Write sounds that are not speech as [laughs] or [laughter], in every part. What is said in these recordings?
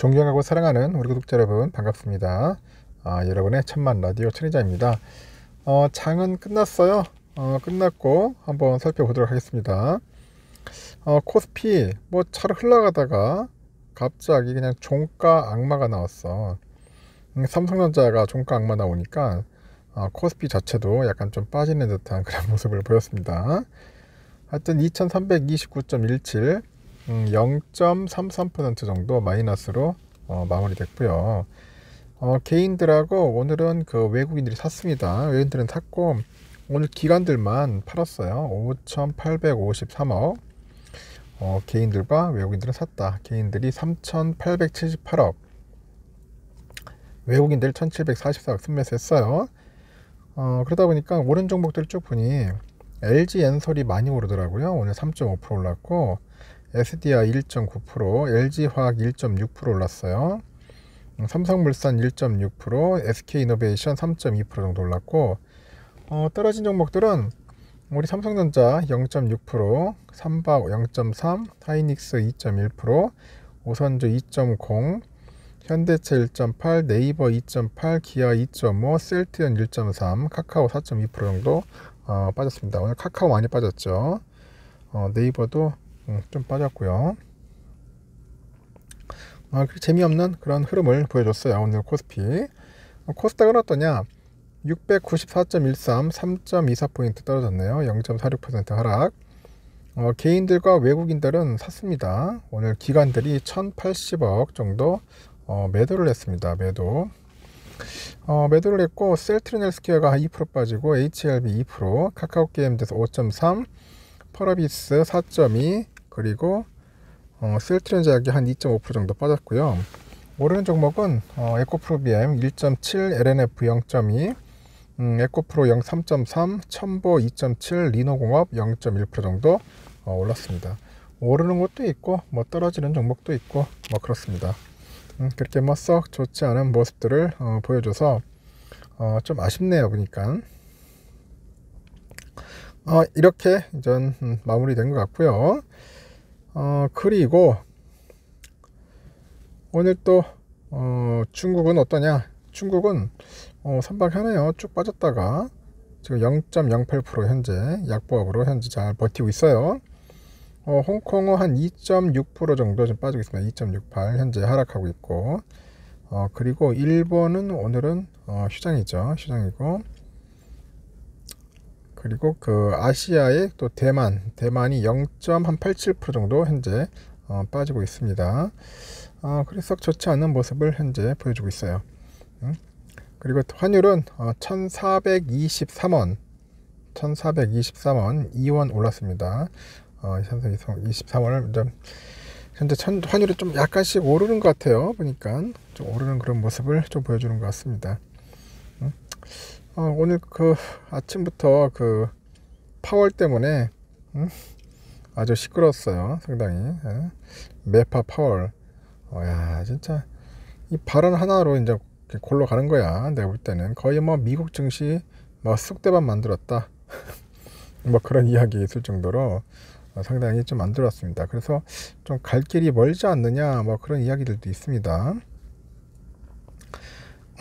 존경하고 사랑하는 우리 구독자 여러분 반갑습니다. 아, 여러분의 천만 라디오 천희자입니다. 어, 장은 끝났어요. 어, 끝났고 한번 살펴보도록 하겠습니다. 어, 코스피 뭐잘 흘러가다가 갑자기 그냥 종가 악마가 나왔어. 음, 삼성전자가 종가 악마 나오니까 어, 코스피 자체도 약간 좀 빠지는 듯한 그런 [laughs] 모습을 보였습니다. 하여튼 2329.17 0.33% 음, 정도 마이너스로 어, 마무리됐고요. 어, 개인들하고 오늘은 그 외국인들이 샀습니다. 외국인들은 샀고 오늘 기관들만 팔았어요. 5,853억. 어, 개인들과 외국인들은 샀다. 개인들이 3,878억. 외국인들 1,744억 순매수했어요. 어, 그러다 보니까 오른 종목들 쭉 보니 LG 엔솔이 많이 오르더라고요. 오늘 3.5% 올랐고 SDI 1.9%, LG화학 1.6% 올랐어요. 음, 삼성물산 1.6%, SK이노베이션 3.2% 정도 올랐고 어, 떨어진 종목들은 우리 삼성전자 0.6%, 삼박 0.3, 하이닉스 2.1%, 오선주 2.0, 현대차 1.8, 네이버 2.8, 기아 2.5, 셀트연 1.3, 카카오 4.2% 정도 어, 빠졌습니다. 오늘 카카오 많이 빠졌죠. 어, 네이버도 음, 좀 빠졌고요. 아, 재미없는 그런 흐름을 보여줬어요. 오늘 코스피. 어, 코스닥은 어떠냐? 694.13, 3.24포인트 떨어졌네요. 0.46% 하락. 어, 개인들과 외국인들은 샀습니다. 오늘 기관들이 1,080억 정도 어, 매도를 했습니다. 매도. 어, 매도를 했고 셀트리넬스퀘어가 2% 빠지고 HLB 2%, 카카오게임즈에서 5.3, 퍼러비스 4.2, 그리고 어, 셀 트렌즈약이 한 2.5% 정도 빠졌고요. 오르 종목은 어, 에코프로 BM 1.7, LNF 0.2, 음, 에코프로 0.3.3, 첨보 2.7, 리노공업 0.1% 정도 어, 올랐습니다. 오르는 것도 있고 뭐 떨어지는 종목도 있고 뭐 그렇습니다. 음, 그렇게 뭐 썩 좋지 않은 모습들을 어, 보여줘서 어, 좀 아쉽네요. 그니까 어, 이렇게 전 음, 마무리된 것 같고요. 어, 그리고 오늘 또 어, 중국은 어떠냐? 중국은 어, 선박하네요. 쭉 빠졌다가 지금 0.08% 현재 약보합으로 현재 잘 버티고 있어요. 어, 홍콩은 한 2.6% 정도 좀 빠지고 있습니다. 2.68 현재 하락하고 있고 어, 그리고 일본은 오늘은 어, 휴장이죠. 휴장이고 그리고 그 아시아의 또 대만, 대만이 0.87% 정도 현재 어, 빠지고 있습니다. 어, 그래서 좋지 않은 모습을 현재 보여주고 있어요. 음, 그리고 환율은 1,423원, 1,423원, 2원 올랐습니다. 어, 1,423원을 좀 현재 천, 환율이 좀 약간씩 오르는 것 같아요. 보니까 좀 오르는 그런 모습을 좀 보여주는 것 같습니다. 음? 어, 오늘 그 아침부터 그 파월 때문에 음? 아주 시끄러웠어요 상당히 예? 메파 파월 어, 야 진짜 이 발언 하나로 이제 골로 가는 거야 내가 볼 때는 거의 뭐 미국 증시 뭐 쑥대밭 만들었다 [laughs] 뭐 그런 이야기 있을 정도로 어, 상당히 좀 만들었습니다 그래서 좀 갈 길이 멀지 않느냐 뭐 그런 이야기들도 있습니다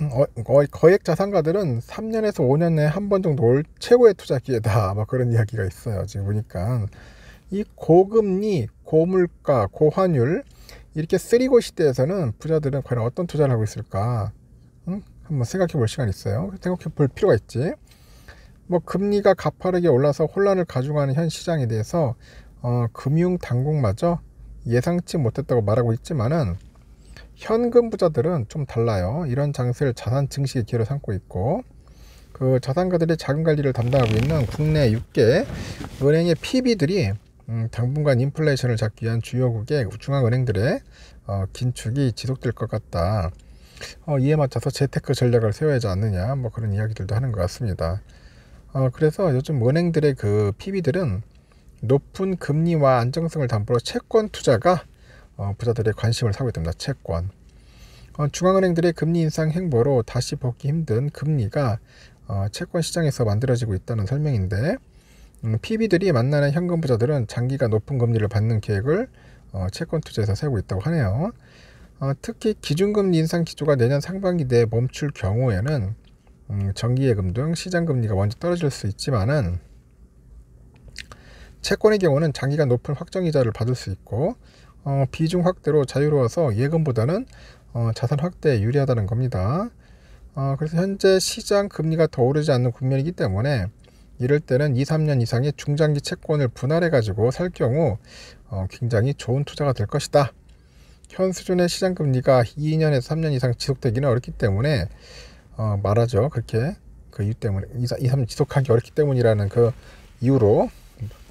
음, 어, 거액 자산가들은 3년에서 5년에 내한번 정도 올 최고의 투자 기회다. [laughs] 막 그런 이야기가 있어요. 지금 보니까 이 고금리, 고물가, 고환율 이렇게 쓰리고 시대에서는 부자들은 과연 어떤 투자를 하고 있을까? 응? 음, 한번 생각해 볼 시간 이 있어요. 생각해 볼 필요가 있지. 뭐 금리가 가파르게 올라서 혼란을 가중하는 현 시장에 대해서 어, 금융 당국마저 예상치 못했다고 말하고 있지만은 현금 부자들은 좀 달라요. 이런 장세를 자산 증시의 기회로 삼고 있고 그 자산가들의 자금 관리를 담당하고 있는 국내 6개 은행의 PB들이 음, 당분간 인플레이션을 잡기 위한 주요국의 중앙은행들의 어, 긴축이 지속될 것 같다. 어, 이에 맞춰서 재테크 전략을 세워야지 하 않느냐 뭐 그런 이야기들도 하는 것 같습니다. 어, 그래서 요즘 은행들의 그 PB들은 높은 금리와 안정성을 담보로 채권 투자가 어, 부자들의 관심을 사고 있습니다. 채권. 어, 중앙은행들의 금리 인상 행보로 다시 벗기 힘든 금리가 어, 채권 시장에서 만들어지고 있다는 설명인데 음, PB들이 만나는 현금 부자들은 장기가 높은 금리를 받는 계획을 어, 채권 투자에서 세우고 있다고 하네요. 어, 특히 기준금리 인상 기조가 내년 상반기 내에 멈출 경우에는 음, 정기예금 등 시장금리가 먼저 떨어질 수 있지만은 채권의 경우는 장기가 높은 확정이자를 받을 수 있고 어, 비중 확대로 자유로워서 예금보다는 어, 자산 확대에 유리하다는 겁니다. 어, 그래서 현재 시장 금리가 더 오르지 않는 국면이기 때문에 이럴 때는 2, 3년 이상의 중장기 채권을 분할해 가지고 살 경우 어, 굉장히 좋은 투자가 될 것이다. 현 수준의 시장 금리가 2년에서 3년 이상 지속되기는 어렵기 때문에 어, 말하죠. 그렇게 그 이유 때문에 2, 3년 지속하기 어렵기 때문이라는 그 이유로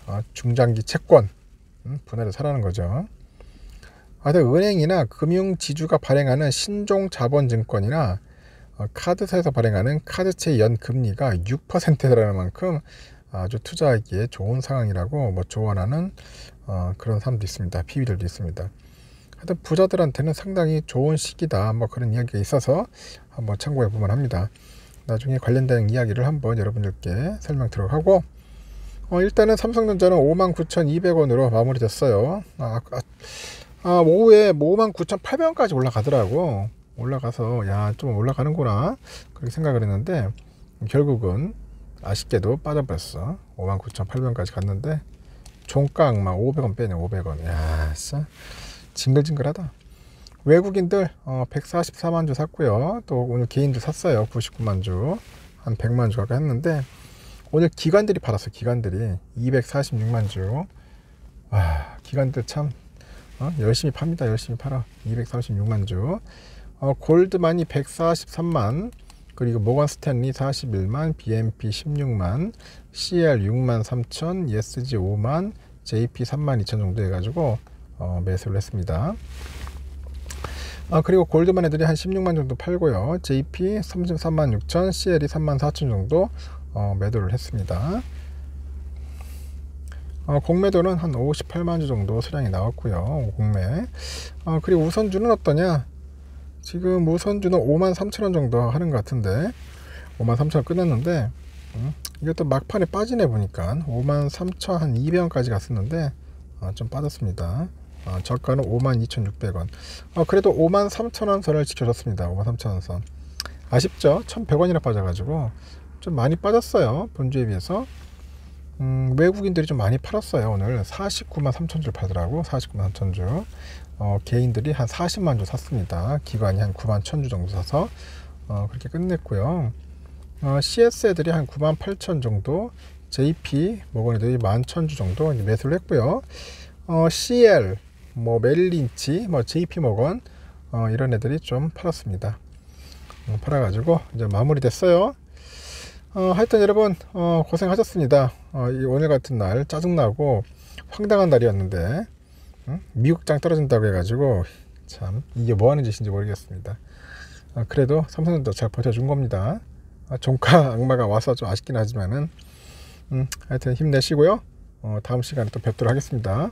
어, 중장기 채권 음, 분할을 사라는 거죠. 하여튼 은행이나 금융지주가 발행하는 신종 자본증권이나 어, 카드사에서 발행하는 카드채 연 금리가 6%라는 만큼 아주 투자하기에 좋은 상황이라고 뭐 조언하는 어, 그런 사람도 있습니다. PB들도 있습니다. 하여튼 부자들한테는 상당히 좋은 시기다. 뭐 그런 이야기가 있어서 한번 참고해 보면 합니다. 나중에 관련된 이야기를 한번 여러분들께 설명 드들어하고 어, 일단은 삼성전자는 59,200원으로 마무리됐어요. 아, 아, 아, 오후에 59,800원까지 올라가더라고. 올라가서 야 좀 올라가는구나 그렇게 생각을 했는데 결국은 아쉽게도 빠져버렸어 59,800원까지 갔는데 종가막 500원 빼네 500원 야 진짜 징글징글하다 외국인들 어, 144만주 샀고요 또 오늘 개인도 샀어요 99만주 한 100만주 가까이 했는데 오늘 기관들이 팔았어 기관들이 246만주 와 기관들 참 어? 열심히 팝니다. 열심히 팔아. 2 4 6만 주. 어, 골드만이 143만, 그리고 모건 스탠리 41만, BNP 16만, CL 6만 3천, ESG 5만, JP 3만 2천 정도 해가지고 어, 매수를 했습니다. 아, 그리고 골드만 애들이 한 16만 정도 팔고요. JP 33만 6천, CL이 3만 4천 정도 어, 매도를 했습니다. 어, 공매도는 한 58만주 정도 수량이 나왔고요 공매 어, 그리고 우선주는 어떠냐 지금 우선주는 5만 3천원 정도 하는 것 같은데 5만 3천원 끝났는데 음, 이것도 막판에 빠지네 보니까 5만 3천 한 200원까지 갔었는데 어, 좀 빠졌습니다 어, 저가는 52,600원 어, 그래도 53,000원 선을 지켜줬습니다 53,000원 선 아쉽죠 1,100원이나 빠져가지고 좀 많이 빠졌어요 본주에 비해서 음, 외국인들이 좀 많이 팔았어요 오늘 49만 3천 주를 팔더라고 49만 3천 주. 어, 개인들이 한 40만 주 샀습니다 기관이 한 9만 1천 주 정도 사서 어, 그렇게 끝냈고요 어, CS 들이한 9만 8천 정도 JP 모건 애들이 1만 1천 주 정도 매수를 했고요 어, CL 뭐 멜린치 뭐 JP 모건 어, 이런 애들이 좀 팔았습니다 어, 팔아가지고 이제 마무리 됐어요 어, 하여튼 여러분 어, 고생하셨습니다 어, 이 오늘 같은 날 짜증나고 황당한 날이었는데 응? 미국장 떨어진다고 해가지고 참 이게 뭐하는 짓인지 모르겠습니다. 아, 그래도 삼성전자 잘 버텨준 겁니다. 아, 종가 [laughs] 악마가 와서 좀 아쉽긴 하지만은 음, 하여튼 힘내시고요. 어, 다음 시간에 또 뵙도록 하겠습니다.